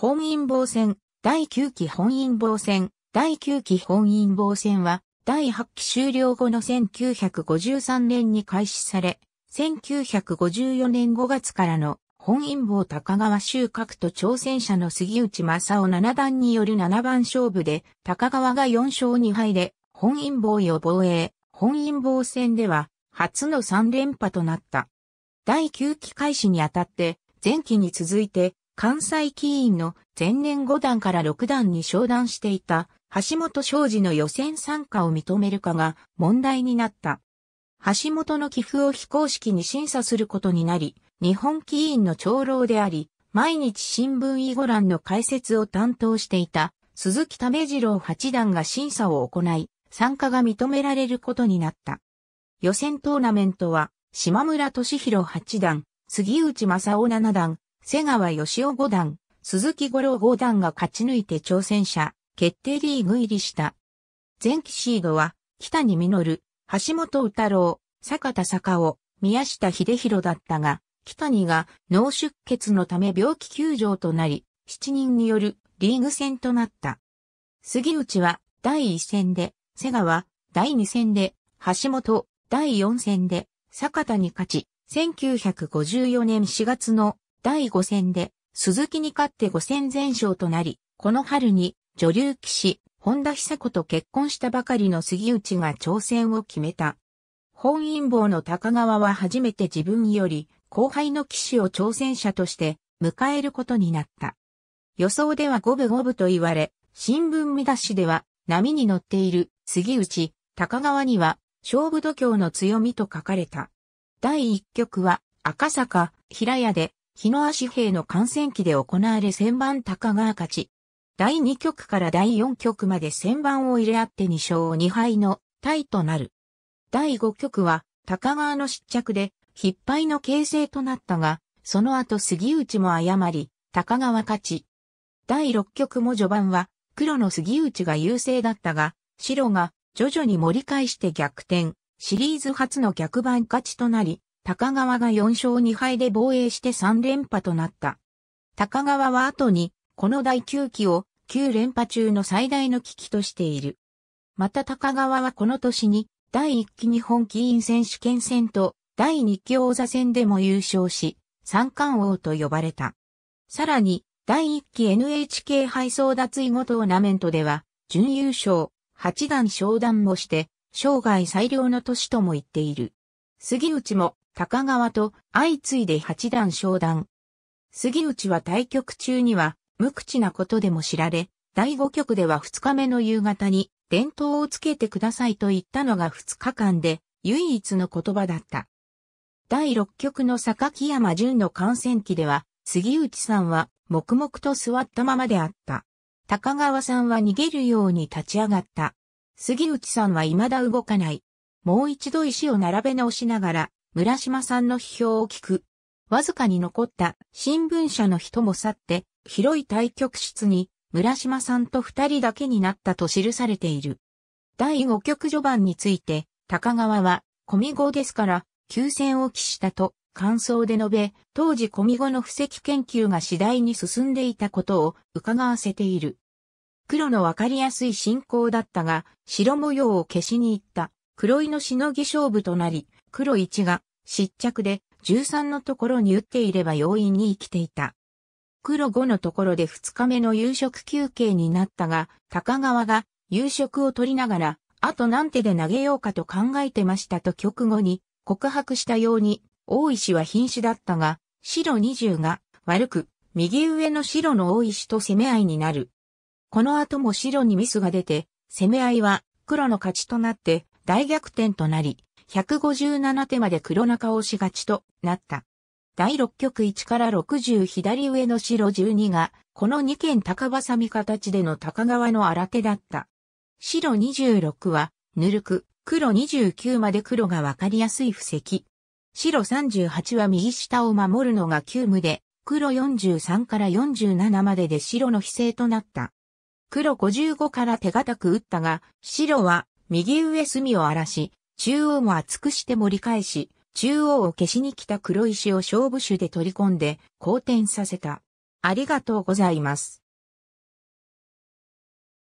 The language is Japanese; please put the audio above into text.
本因坊戦、第9期本因坊戦、第9期本因坊戦は、第8期終了後の1953年に開始され、1954年5月からの本因坊高川収穫と挑戦者の杉内正夫七段による七番勝負で、高川が4勝2敗で、本因坊予防へ、本因坊戦では、初の3連覇となった。第9期開始にあたって、前期に続いて、関西棋院の前年5段から6段に昇段していた橋本昌司の予選参加を認めるかが問題になった。橋本の寄付を非公式に審査することになり、日本棋院の長老であり、毎日新聞囲碁欄の解説を担当していた鈴木為次郎八段が審査を行い、参加が認められることになった。予選トーナメントは、島村俊弘八段、杉内正夫七段、瀬川義雄五段、鈴木五郎五段が勝ち抜いて挑戦者、決定リーグ入りした。前期シードは、北に実、る、橋本宇太郎、坂田坂尾、宮下秀弘だったが、北にが脳出血のため病気休場となり、7人によるリーグ戦となった。杉内は第1戦で、瀬川、第2戦で、橋本、第4戦で、坂田に勝ち、1954年4月の第5戦で、鈴木に勝って5戦全勝となり、この春に、女流騎士、本田久子と結婚したばかりの杉内が挑戦を決めた。本因坊の高川は初めて自分より後輩の騎士を挑戦者として迎えることになった。予想では五分五分と言われ、新聞見出しでは波に乗っている杉内、高川には勝負度胸の強みと書かれた。第一局は赤坂、平屋で日野足兵の感染期で行われ千番高川勝ち。第2局から第4局まで千番を入れ合って2勝2敗のタイとなる。第5局は高川の失着で張敗の形勢となったが、その後杉内も誤り、高川勝ち。第6局も序盤は黒の杉内が優勢だったが、白が徐々に盛り返して逆転、シリーズ初の逆番勝ちとなり、高川が4勝2敗で防衛して3連覇となった。高川は後に、この第9期を9連覇中の最大の危機としている。また高川はこの年に、第1期日本棋院選手権戦と、第2期王座戦でも優勝し、三冠王と呼ばれた。さらに、第1期 NHK 配送脱衣後トーナメントでは、準優勝、八段昇段もして、生涯最良の年とも言っている。杉内も高川と相次いで八段昇段。杉内は対局中には無口なことでも知られ、第5局では2日目の夕方に伝統をつけてくださいと言ったのが2日間で唯一の言葉だった。第6局の坂木山淳の観戦期では、杉内さんは黙々と座ったままであった。高川さんは逃げるように立ち上がった。杉内さんは未だ動かない。もう一度石を並べ直しながら、村島さんの批評を聞く。わずかに残った新聞社の人も去って、広い対局室に村島さんと二人だけになったと記されている。第五局序盤について、高川は、コミ語ですから、休戦を期したと、感想で述べ、当時コミ語の布石研究が次第に進んでいたことを伺わせている。黒のわかりやすい進行だったが、白模様を消しに行った、黒いのしのぎ勝負となり、黒一が失着で13のところに打っていれば容易に生きていた。黒5のところで2日目の夕食休憩になったが、高川が夕食を取りながら、あと何手で投げようかと考えてましたと局後に告白したように、大石は瀕死だったが、白20が悪く、右上の白の大石と攻め合いになる。この後も白にミスが出て、攻め合いは黒の勝ちとなって大逆転となり、157手まで黒中押し勝ちとなった。第6局1から60左上の白12が、この2件高挟み形での高川の荒手だった。白26は、ぬるく、黒29まで黒がわかりやすい布石。白38は右下を守るのが急務で、黒43から47までで白の非勢となった。黒55から手堅く打ったが、白は右上隅を荒らし、中央も厚くして盛り返し、中央を消しに来た黒石を勝負手で取り込んで、好転させた。ありがとうございます。